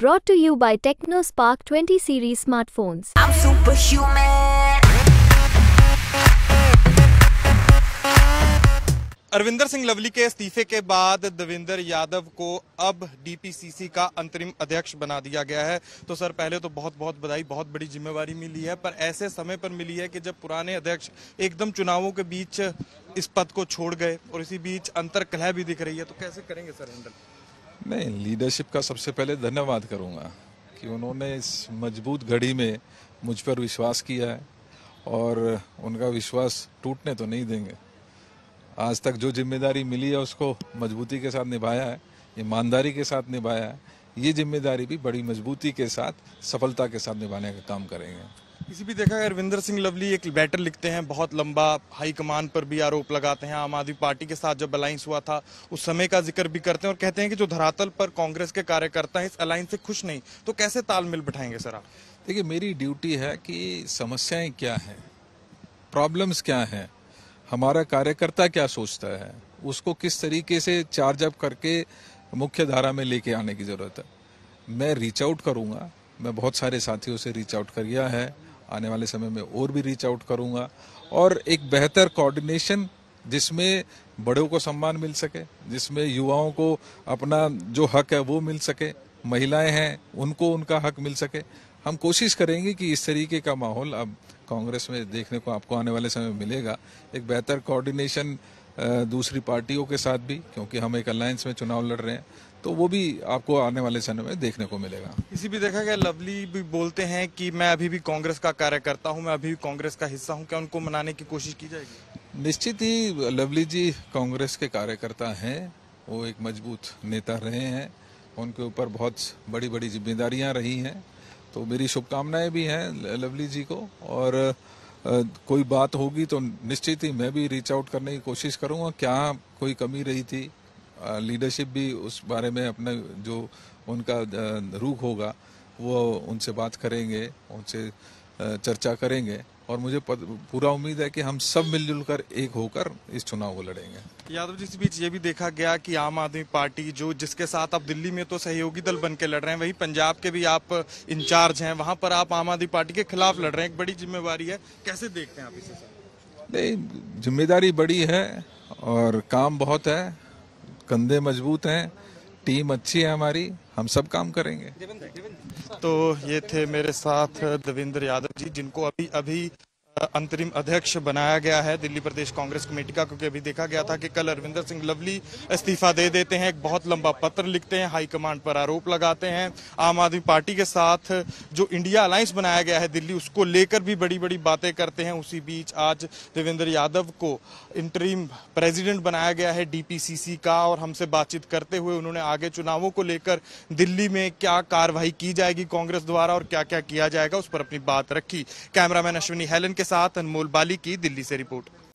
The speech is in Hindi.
brought to you by TechnoSpark 20 series smartphones. I'm superhuman. Arvinder Singh Lovely के इस्तीफे के बाद दविंदर यादव को अब डीपीसीसी का अंतरिम अध्यक्ष बना दिया गया है तो सर पहले तो बहुत बहुत बधाई बहुत बड़ी जिम्मेवारी मिली है पर ऐसे समय पर मिली है कि जब पुराने अध्यक्ष एकदम चुनावों के बीच इस पद को छोड़ गए और इसी बीच अंतर कलह भी दिख रही है तो कैसे करेंगे सर हैंडल नहीं लीडरशिप का सबसे पहले धन्यवाद करूंगा कि उन्होंने इस मजबूत घड़ी में मुझ पर विश्वास किया है और उनका विश्वास टूटने तो नहीं देंगे आज तक जो जिम्मेदारी मिली है उसको मजबूती के साथ निभाया है ईमानदारी के साथ निभाया है ये जिम्मेदारी भी बड़ी मजबूती के साथ सफलता के साथ निभाने का काम करेंगे किसी भी देखा अरविंदर सिंह लवली एक बैटर लिखते हैं बहुत लंबा हाई कमान पर भी आरोप लगाते हैं आम आदमी पार्टी के साथ जब अलायंस हुआ था उस समय का जिक्र भी करते हैं और कहते हैं कि जो धरातल पर कांग्रेस के कार्यकर्ता हैं इस अलायंस से खुश नहीं तो कैसे तालमेल बैठाएंगे सर आप देखिए मेरी ड्यूटी है कि समस्याएं क्या हैं प्रॉब्लम्स क्या हैं हमारा कार्यकर्ता क्या सोचता है उसको किस तरीके से चार्जअप करके मुख्य धारा में लेके आने की ज़रूरत है मैं रीच आउट करूँगा मैं बहुत सारे साथियों से रीच आउट कर गया है आने वाले समय में और भी रीच आउट करूंगा और एक बेहतर कोऑर्डिनेशन जिसमें बड़ों को सम्मान मिल सके जिसमें युवाओं को अपना जो हक है वो मिल सके महिलाएं हैं उनको उनका हक मिल सके हम कोशिश करेंगे कि इस तरीके का माहौल अब कांग्रेस में देखने को आपको आने वाले समय में मिलेगा एक बेहतर कोऑर्डिनेशन दूसरी पार्टियों के साथ भी क्योंकि हम एक अलायंस में चुनाव लड़ रहे हैं तो वो भी आपको आने वाले समय में देखने को मिलेगा इसी भी देखा गया लवली भी बोलते हैं कि मैं अभी भी कांग्रेस का कार्यकर्ता हूं मैं अभी भी कांग्रेस का हिस्सा हूं क्या उनको मनाने की कोशिश की जाएगी निश्चित ही लवली जी कांग्रेस के कार्यकर्ता हैं वो एक मजबूत नेता रहे हैं उनके ऊपर बहुत बड़ी बड़ी जिम्मेदारियाँ रही हैं तो मेरी शुभकामनाएं भी हैं लवली जी को और कोई बात होगी तो निश्चित ही मैं भी रीच आउट करने की कोशिश करूंगा क्या कोई कमी रही थी लीडरशिप भी उस बारे में अपना जो उनका रूख होगा वो उनसे बात करेंगे उनसे चर्चा करेंगे और मुझे पूरा उम्मीद है कि हम सब मिलजुल कर एक होकर इस चुनाव को लड़ेंगे यादव जी इस बीच ये भी देखा गया कि आम आदमी पार्टी जो जिसके साथ आप दिल्ली में तो सहयोगी दल बन के लड़ रहे हैं वही पंजाब के भी आप इंचार्ज हैं वहां पर आप आम आदमी पार्टी के खिलाफ लड़ रहे हैं एक बड़ी जिम्मेवारी है कैसे देखते हैं आप इसे नहीं जिम्मेदारी बड़ी है और काम बहुत है कंधे मजबूत हैं टीम अच्छी है हमारी हम सब काम करेंगे तो ये थे मेरे साथ देवेंद्र यादव जी जिनको अभी अभी अंतरिम अध्यक्ष बनाया गया है दिल्ली प्रदेश कांग्रेस कमेटी का क्योंकि अभी देखा गया था कि कल अरविंदर सिंह लवली इस्तीफा दे देते हैं एक बहुत लंबा पत्र लिखते हैं हाईकमांड पर आरोप लगाते हैं आम आदमी पार्टी के साथ जो इंडिया अलायंस बनाया गया है दिल्ली उसको लेकर भी बड़ी बड़ी बातें करते हैं उसी बीच आज देवेंद्र यादव को इंटरिम प्रेजिडेंट बनाया गया है डीपीसीसी का और हमसे बातचीत करते हुए उन्होंने आगे चुनावों को लेकर दिल्ली में क्या कार्रवाई की जाएगी कांग्रेस द्वारा और क्या क्या किया जाएगा उस पर अपनी बात रखी कैमरामैन अश्विनी हेलन के साथ अनमोल बाली की दिल्ली से रिपोर्ट